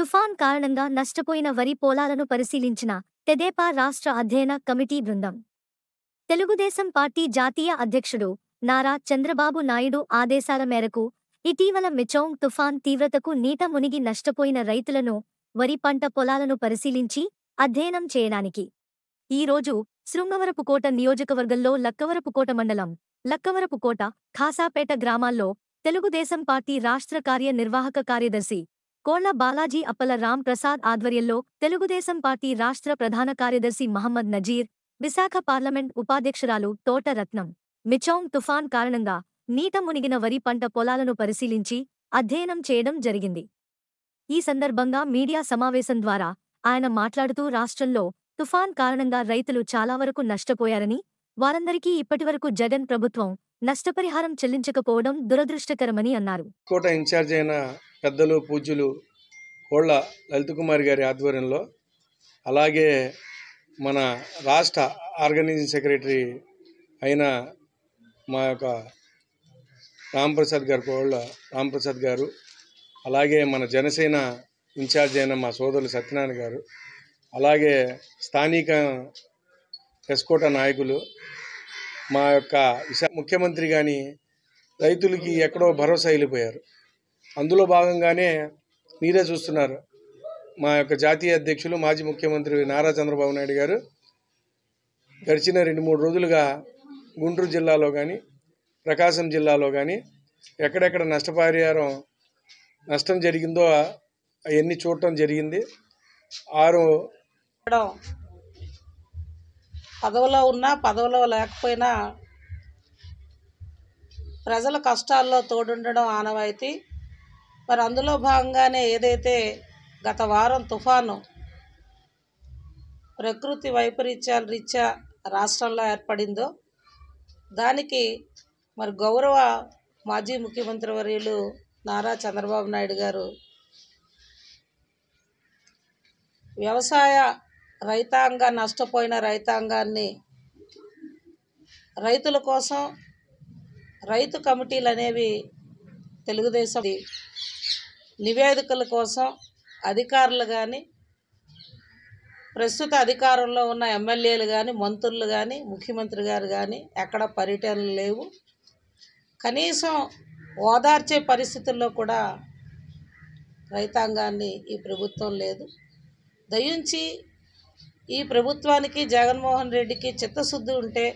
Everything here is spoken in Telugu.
తుఫాన్ కారణంగా నష్టపోయిన వరి పొలాలను పరిశీలించిన తెదేపా రాష్ట్ర అధ్యయన కమిటీ బృందం తెలుగుదేశం పార్టీ జాతీయ అధ్యక్షుడు నారా చంద్రబాబు నాయుడు ఆదేశాల మేరకు ఇటీవల మిచౌంగ్ తుఫాన్ తీవ్రతకు నీట మునిగి నష్టపోయిన రైతులను వరి పంట పొలాలను పరిశీలించి అధ్యయనం చేయడానికి ఈరోజు శృంగవరపుకోట నియోజకవర్గంలో లక్కవరపుకోట మండలం లక్కవరపుకోట ఖాసాపేట గ్రామాల్లో తెలుగుదేశం పార్టీ రాష్ట్ర కార్యనిర్వాహక కార్యదర్శి కోళ్ల బాలాజీ అప్పల రామ్ ప్రసాద్ ఆధ్వర్యంలో తెలుగుదేశం పార్టీ రాష్ట్ర ప్రధాన కార్యదర్శి మహమ్మద్ నజీర్ విశాఖ పార్లమెంట్ ఉపాధ్యక్షురాలు తోట రత్నం మిచౌంగ్ తుఫాన్ కారణంగా నీట మునిగిన వరి పంట పొలాలను పరిశీలించి అధ్యయనం చేయడం జరిగింది ఈ సందర్భంగా మీడియా సమావేశం ద్వారా ఆయన మాట్లాడుతూ రాష్ట్రంలో తుఫాన్ కారణంగా రైతులు చాలా వరకు నష్టపోయారని వారందరికీ ఇప్పటివరకు జగన్ ప్రభుత్వం నష్టపరిహారం చెల్లించకపోవడం దురదృష్టకరమని అన్నారు కోట ఇన్ఛార్జ్ అయిన పెద్దలు పూజ్యులు కోళ్ళ లలిత కుమారి గారి ఆధ్వర్యంలో అలాగే మన రాష్ట్ర ఆర్గనైజింగ్ సెక్రటరీ అయిన మా యొక్క రాంప్రసాద్ గారు కోళ్ళ రాంప్రసాద్ గారు అలాగే మన జనసేన ఇన్ఛార్జ్ అయిన మా సోదరులు సత్యనారాయణ గారు అలాగే స్థానిక ఎస్కోట నాయకులు మా యొక్క ముఖ్యమంత్రి కానీ రైతులకి ఎక్కడో భరోసా వెళ్ళిపోయారు అందులో భాగంగానే మీరే చూస్తున్నారు మా యొక్క జాతీయ అధ్యక్షులు మాజీ ముఖ్యమంత్రి నారా చంద్రబాబు నాయుడు గారు గడిచిన రెండు మూడు రోజులుగా గుంటూరు జిల్లాలో కానీ ప్రకాశం జిల్లాలో కానీ ఎక్కడెక్కడ నష్టపరిహారం నష్టం జరిగిందో అవన్నీ చూడటం జరిగింది ఆరు పదవిలో ఉన్నా పదవిలో లేకపోయినా ప్రజల కష్టాల్లో తోడుండడం ఆనవాయితీ మరి అందులో భాగంగానే ఏదైతే గత వారం తుఫాను ప్రకృతి వైపరీత్యాల రీత్యా రాష్ట్రంలో ఏర్పడిందో దానికి మరి గౌరవ మాజీ ముఖ్యమంత్రి వర్యులు నారా చంద్రబాబు నాయుడు గారు వ్యవసాయ రైతాంగ నష్టపోయిన రైతాంగాన్ని రైతుల కోసం రైతు కమిటీలు అనేవి తెలుగుదేశం నివేదికల కోసం అధికారులు కానీ ప్రస్తుత అధికారంలో ఉన్న ఎమ్మెల్యేలు కానీ మంత్రులు కానీ ముఖ్యమంత్రి గారు కానీ ఎక్కడ పర్యటనలు లేవు కనీసం ఓదార్చే పరిస్థితుల్లో కూడా రైతాంగాన్ని ఈ ప్రభుత్వం లేదు దయించి ఈ ప్రభుత్వానికి జగన్మోహన్ రెడ్డికి చిత్తశుద్ధి ఉంటే